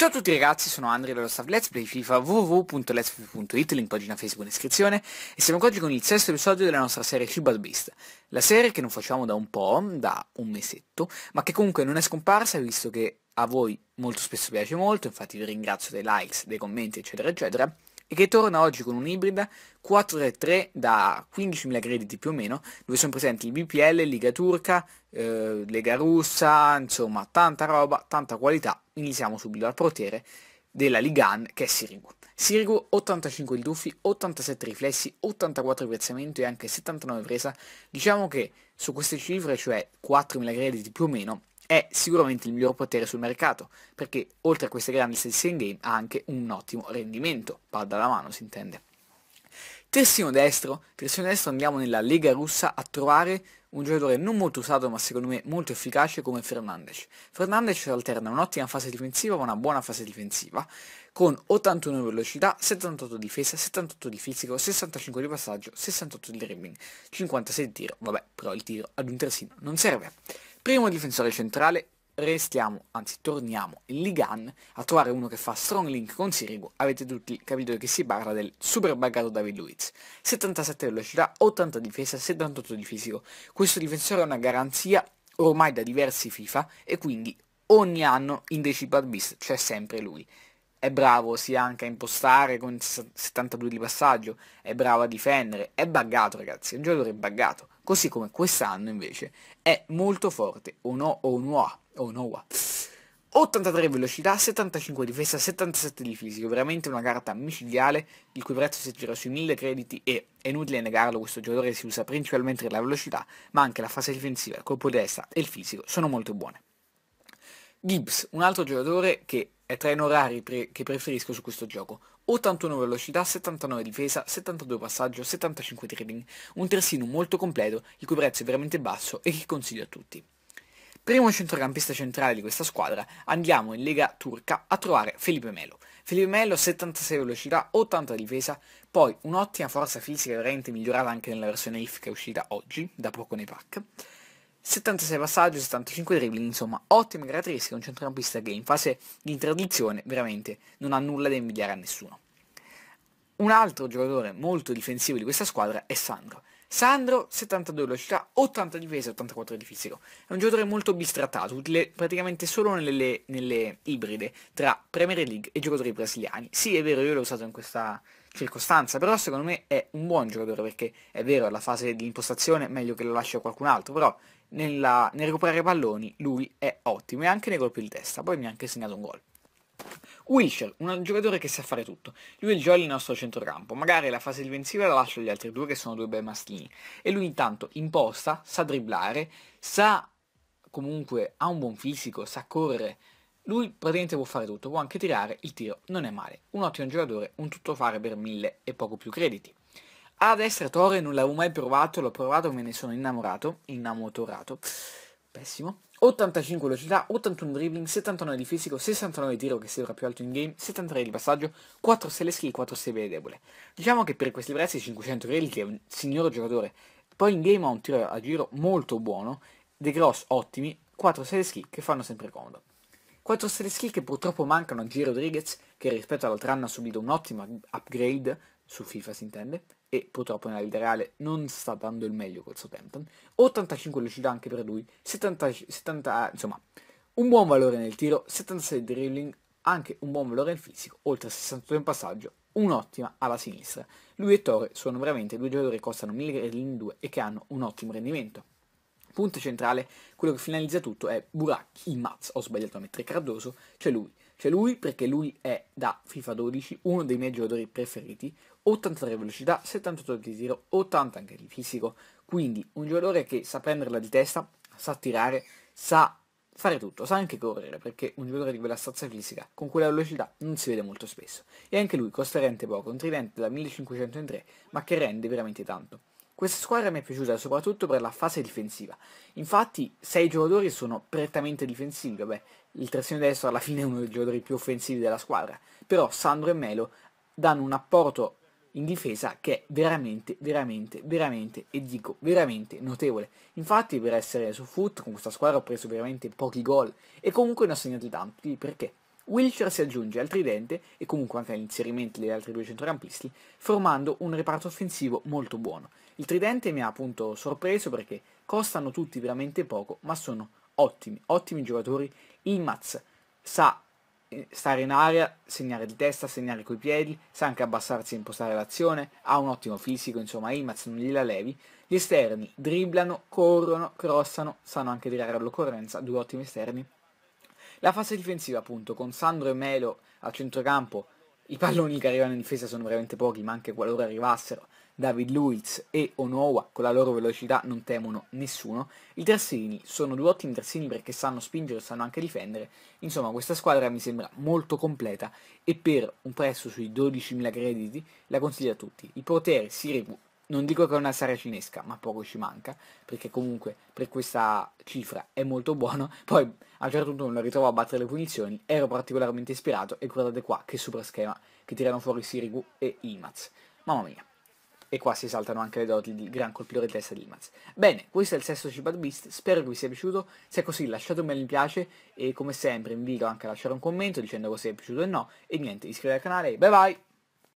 Ciao a tutti ragazzi, sono Andrea dello staff Let's Play FIFA www.letsplay.it, link pagina Facebook in descrizione e siamo oggi con il sesto episodio della nostra serie Shibad Beast, la serie che non facciamo da un po', da un mesetto, ma che comunque non è scomparsa visto che a voi molto spesso piace molto, infatti vi ringrazio dei likes, dei commenti eccetera eccetera e che torna oggi con un'ibrida 4-3 da 15.000 crediti più o meno, dove sono presenti il BPL, Liga Turca, eh, Lega Russa, insomma tanta roba, tanta qualità. Iniziamo subito al portiere della Ligan che è Sirigu. Sirigu 85 il tuffi, 87 riflessi, 84 piazzamento e anche 79 presa. Diciamo che su queste cifre, cioè 4.000 crediti più o meno, è sicuramente il miglior potere sul mercato, perché oltre a queste grandi stesse in game ha anche un ottimo rendimento, palla alla mano si intende. Terzino destro, terzino destro andiamo nella Lega russa a trovare un giocatore non molto usato ma secondo me molto efficace come Fernandes. Fernandes alterna un'ottima fase difensiva ma una buona fase difensiva con 81 velocità, 78 difesa, 78 di fisico, 65 di passaggio, 68 di dribbling, 56 di tiro, vabbè però il tiro ad un terzino non serve. Primo difensore centrale, restiamo, anzi torniamo in Ligan a trovare uno che fa strong link con Sirigu, avete tutti capito che si parla del super buggato David Luiz, 77 velocità, 80 difesa, 78 di fisico, questo difensore è una garanzia ormai da diversi FIFA e quindi ogni anno in The Beast c'è sempre lui è bravo sia anche a impostare con 72 di passaggio, è bravo a difendere, è buggato ragazzi, è un giocatore buggato, così come quest'anno invece è molto forte, o no, Ono Onoa, Onoa. 83 velocità, 75 difesa, 77 di fisico, veramente una carta micidiale, il cui prezzo si gira sui 1000 crediti e è inutile negarlo, questo giocatore si usa principalmente la velocità, ma anche la fase difensiva, il colpo di testa e il fisico sono molto buone. Gibbs, un altro giocatore che è tra i norari pre che preferisco su questo gioco. 81 velocità, 79 difesa, 72 passaggio, 75 trading. Un terzino molto completo, il cui prezzo è veramente basso e che consiglio a tutti. Primo centrocampista centrale di questa squadra, andiamo in Lega Turca a trovare Felipe Melo. Felipe Melo 76 velocità, 80 difesa, poi un'ottima forza fisica veramente migliorata anche nella versione IF che è uscita oggi, da poco nei pack. 76 passaggi, 75 dribbling, insomma, ottime caratteristiche, un centrocampista che in fase di tradizione veramente non ha nulla da invidiare a nessuno. Un altro giocatore molto difensivo di questa squadra è Sandro. Sandro, 72 velocità, 80 difese, 84 di fisico. È un giocatore molto bistrattato, utile praticamente solo nelle, nelle ibride tra Premier League e giocatori brasiliani. Sì, è vero, io l'ho usato in questa circostanza, però secondo me è un buon giocatore perché è vero, la fase di impostazione è meglio che lo lascia qualcun altro, però nella, nel recuperare palloni lui è ottimo e anche nei colpi di testa, poi mi ha anche segnato un gol. Wilshire, un giocatore che sa fare tutto. Lui è il Jolly il nostro centrocampo. Magari la fase difensiva la lascio agli altri due che sono due bei maschini. E lui intanto imposta, sa dribblare, sa comunque ha un buon fisico, sa correre. Lui praticamente può fare tutto, può anche tirare, il tiro non è male. Un ottimo giocatore, un tuttofare per mille e poco più crediti. Torre non l'avevo mai provato, l'ho provato, me ne sono innamorato, innamorato, pessimo. 85 velocità, 81 dribbling, 79 di fisico, 69 di tiro che sembra più alto in game, 73 di passaggio, 4 stelle skill, 4 stelle debole. Diciamo che per questi prezzi 500 relichi è un signor giocatore. Poi in game ha un tiro a giro molto buono, dei cross ottimi, 4 stelle skill che fanno sempre comodo. 4 stelle skill che purtroppo mancano a Giro Rodriguez che rispetto all'altro anno ha subito un ottimo upgrade, su FIFA si intende, e purtroppo nella vita reale non sta dando il meglio col Southampton. 85 lucidità anche per lui, 70, 70, ah, insomma, un buon valore nel tiro, 76 dribbling, anche un buon valore al fisico, oltre a 68 in passaggio, un'ottima alla sinistra. Lui e Torre sono veramente due giocatori che costano 1000 gradini in due e che hanno un ottimo rendimento. Punto centrale, quello che finalizza tutto è Buracchi, Maz, ho sbagliato a mettere Cardoso, c'è lui. C'è lui perché lui è da FIFA 12 uno dei miei giocatori preferiti, 83 velocità, 78 di tiro, 80 anche di fisico, quindi un giocatore che sa prenderla di testa, sa tirare, sa fare tutto, sa anche correre, perché un giocatore di quella stazza fisica, con quella velocità, non si vede molto spesso. E anche lui costa rente poco, un tridente da 1503, ma che rende veramente tanto. Questa squadra mi è piaciuta soprattutto per la fase difensiva. Infatti, sei giocatori sono prettamente difensivi, vabbè, il terzino destro alla fine è uno dei giocatori più offensivi della squadra, però Sandro e Melo danno un apporto in difesa che è veramente, veramente, veramente, e dico veramente notevole. Infatti per essere su foot con questa squadra ho preso veramente pochi gol e comunque ne ho segnati tanti perché Wilshire si aggiunge al tridente e comunque anche all'inserimento degli altri due centrocampisti formando un reparto offensivo molto buono. Il tridente mi ha appunto sorpreso perché costano tutti veramente poco ma sono ottimi, ottimi giocatori. Il Imaz sa stare in aria, segnare di testa, segnare coi piedi, sa anche abbassarsi e impostare l'azione, ha un ottimo fisico, insomma Imaz non gliela levi. Gli esterni dribblano, corrono, crossano, sanno anche tirare all'occorrenza, due ottimi esterni. La fase difensiva appunto, con Sandro e Melo a centrocampo, i palloni che arrivano in difesa sono veramente pochi, ma anche qualora arrivassero, David Luiz e Onoa con la loro velocità non temono nessuno. I terzini sono due ottimi terzini perché sanno spingere, e sanno anche difendere. Insomma, questa squadra mi sembra molto completa e per un prezzo sui 12.000 crediti la consiglio a tutti. Il potere Sirigu non dico che è una saracinesca, ma poco ci manca, perché comunque per questa cifra è molto buono. Poi a un certo punto non la ritrovo a battere le punizioni, ero particolarmente ispirato e guardate qua che super schema che tirano fuori Sirigu e Imaz. Mamma mia. E qua si saltano anche le doti del gran colpitore di testa di Ilmaz. Bene, questo è il sesto Cibad Beast, spero che vi sia piaciuto, se è così lasciate un bel mi piace e come sempre invito anche a lasciare un commento dicendo cosa vi è piaciuto e no, e niente, iscrivetevi al canale, bye bye!